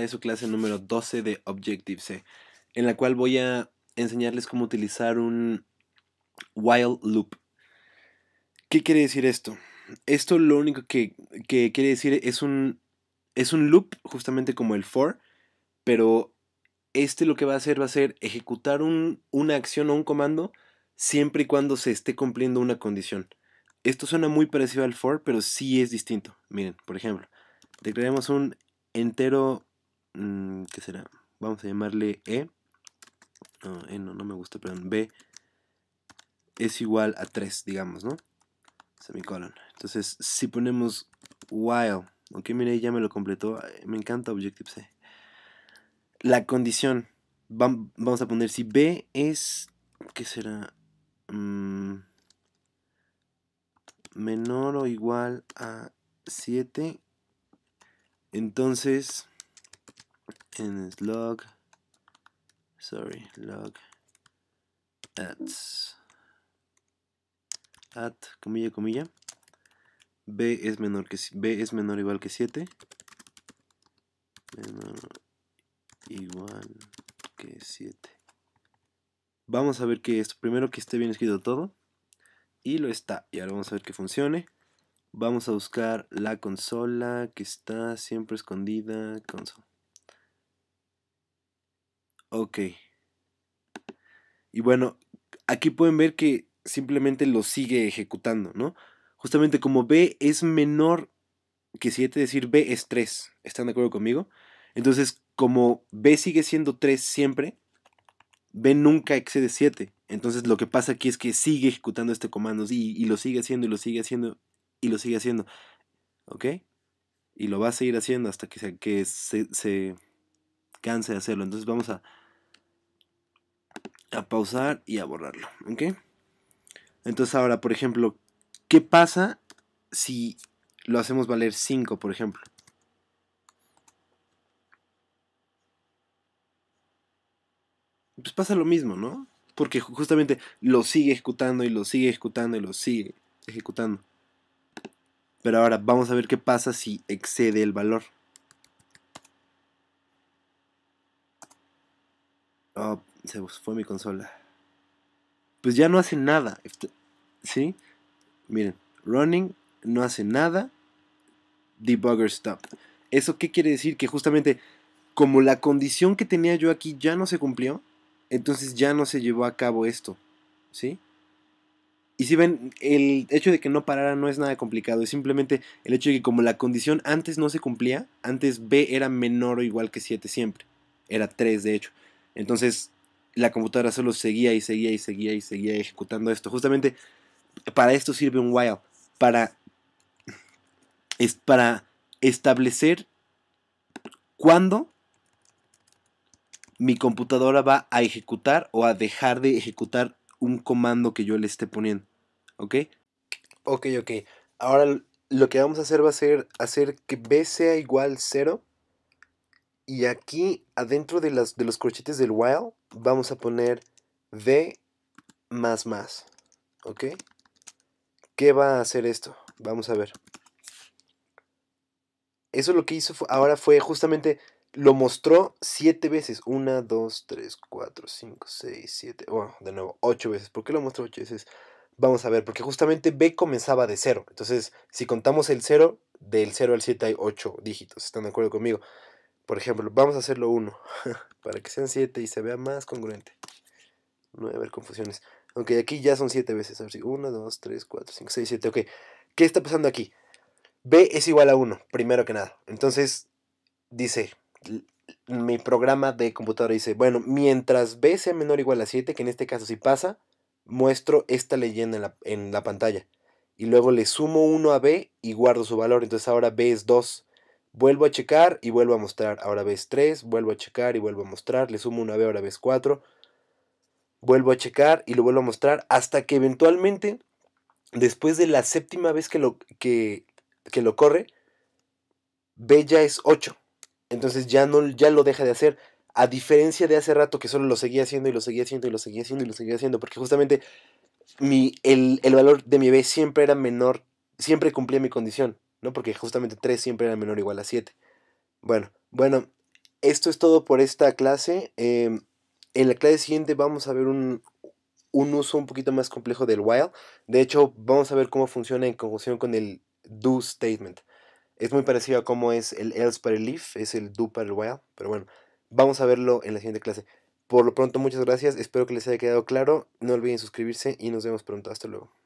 de su clase número 12 de Objective-C, en la cual voy a enseñarles cómo utilizar un while loop. ¿Qué quiere decir esto? Esto lo único que, quiere decir es un, es un loop, justamente como el for, pero este lo que va a hacer va a ser ejecutar una acción o un comando siempre y cuando se esté cumpliendo una condición. Esto suena muy parecido al for, pero sí es distinto. Miren, por ejemplo, creamos un entero Mm, ¿qué será? Vamos a llamarle E. No, E no, me gusta, perdón. B es igual a 3, digamos, ¿no? Semicolon. Entonces, si ponemos while, ok, mire, ya me lo completó. Me encanta Objective C. La condición, vamos a poner si B es, ¿qué será? Mm, menor o igual a 7. Entonces... En es log, sorry, log ads, at, comilla, comilla, b es menor que, b es menor igual que 7, menor igual que 7. Vamos a ver que esto, primero que esté bien escrito todo, y lo está, y ahora vamos a ver que funcione. Vamos a buscar la consola que está siempre escondida, console. Ok. Y bueno, aquí pueden ver que simplemente lo sigue ejecutando, ¿no? Justamente como B es menor que 7, decir B es 3. ¿Están de acuerdo conmigo? Entonces, como B sigue siendo 3 siempre, B nunca excede 7. Entonces lo que pasa aquí es que sigue ejecutando este comando y, lo sigue haciendo y lo sigue haciendo y lo sigue haciendo. ¿Ok? Y lo va a seguir haciendo hasta que se, que se canse de hacerlo. Entonces vamos a, a pausar y a borrarlo. ¿Ok? Entonces ahora, por ejemplo, ¿qué pasa si lo hacemos valer 5, por ejemplo? Pues pasa lo mismo, ¿no? Porque justamente lo sigue ejecutando y lo sigue ejecutando y lo sigue ejecutando. Pero ahora vamos a ver qué pasa si excede el valor. Oh, se fue mi consola. Pues ya no hace nada. Este, ¿Sí? Miren, running no hace nada. Debugger stop ¿Eso qué quiere decir? Que justamente como la condición que tenía yo aquí ya no se cumplió, entonces ya no se llevó a cabo esto. ¿Sí? Y si ven, el hecho de que no parara no es nada complicado, es simplemente el hecho de que como la condición antes no se cumplía, antes B era menor o igual que 7 siempre, era 3 de hecho. Entonces, la computadora solo seguía y seguía y seguía y seguía ejecutando esto. Justamente para esto sirve un while, para, es para establecer cuándo mi computadora va a ejecutar o a dejar de ejecutar un comando que yo le esté poniendo. ¿Ok? Ok, ok. Ahora lo que vamos a hacer va a ser hacer que B sea igual 0 y aquí, adentro de, las, de los corchetes del while, vamos a poner D más más. ¿Ok? ¿Qué va a hacer esto? Vamos a ver. Eso lo que hizo ahora fue justamente, lo mostró siete veces. Una, dos, tres, cuatro, cinco, seis, siete. Bueno, de nuevo, ocho veces. ¿Por qué lo mostró ocho veces? Vamos a ver, porque justamente B comenzaba de cero. Entonces, si contamos el cero, del 0 al 7 hay ocho dígitos. ¿Están de acuerdo conmigo? Por ejemplo, vamos a hacerlo 1 para que sean 7 y se vea más congruente. No voy a haber confusiones. Aunque aquí ya son 7 veces. 1, 2, 3, 4, 5, 6, 7. Ok. ¿Qué está pasando aquí? B es igual a 1, primero que nada. Entonces, dice, mi programa de computadora dice, bueno, mientras B sea menor o igual a 7, que en este caso si pasa, muestro esta leyenda en la, en la pantalla. Y luego le sumo 1 a B y guardo su valor. Entonces ahora B es 2. Vuelvo a checar y vuelvo a mostrar. Ahora ves 3, vuelvo a checar y vuelvo a mostrar. Le sumo una vez ahora ves 4. Vuelvo a checar y lo vuelvo a mostrar hasta que eventualmente, después de la séptima vez que lo, que, lo corre, B ya es 8. Entonces ya, no, ya lo deja de hacer. A diferencia de hace rato que solo lo seguía haciendo y lo seguía haciendo y lo seguía haciendo y lo seguía haciendo. Porque justamente mi, el, el valor de mi B siempre era menor, siempre cumplía mi condición. ¿no? Porque justamente 3 siempre era menor o igual a 7. Bueno, bueno, esto es todo por esta clase. Em, en la clase siguiente vamos a ver un, un uso un poquito más complejo del while. De hecho, vamos a ver cómo funciona en conjunción con el do statement. Es muy parecido a cómo es el else para el if, es el do para el while, pero bueno, vamos a verlo en la siguiente clase. Por lo pronto, muchas gracias, espero que les haya quedado claro, no olviden suscribirse y nos vemos pronto, hasta luego.